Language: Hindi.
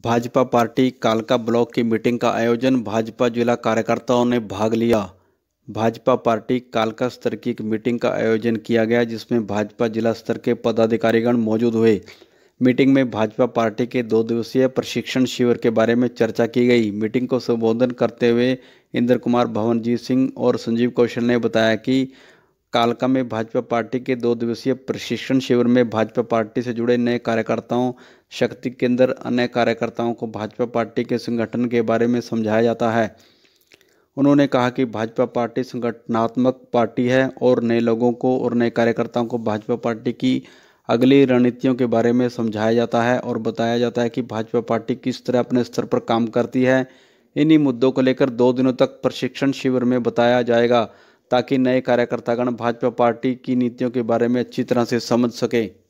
भाजपा पार्टी कालका ब्लॉक की मीटिंग का आयोजन भाजपा जिला कार्यकर्ताओं ने भाग लिया भाजपा पार्टी कालका स्तर की एक मीटिंग का आयोजन किया गया जिसमें भाजपा जिला स्तर के पदाधिकारीगण मौजूद हुए मीटिंग में भाजपा पार्टी के दो दिवसीय प्रशिक्षण शिविर के बारे में चर्चा की गई मीटिंग को संबोधन करते हुए इंद्र कुमार भवनजीत सिंह और संजीव कौशल ने बताया कि कालका में भाजपा पार्टी के दो दिवसीय प्रशिक्षण शिविर में भाजपा पार्टी से जुड़े नए कार्यकर्ताओं शक्ति केंद्र अन्य कार्यकर्ताओं को भाजपा पार्टी के संगठन के बारे में समझाया जाता है उन्होंने कहा कि भाजपा पार्टी संगठनात्मक पार्टी है और नए लोगों को और नए कार्यकर्ताओं को भाजपा पार्टी की अगली रणनीतियों के बारे में समझाया जाता है और बताया जाता है कि भाजपा पार्टी किस तरह अपने स्तर पर काम करती है इन्हीं मुद्दों को लेकर दो दिनों तक प्रशिक्षण शिविर में बताया जाएगा ताकि नए कार्यकर्तागण भाजपा पार्टी की नीतियों के बारे में अच्छी तरह से समझ सकें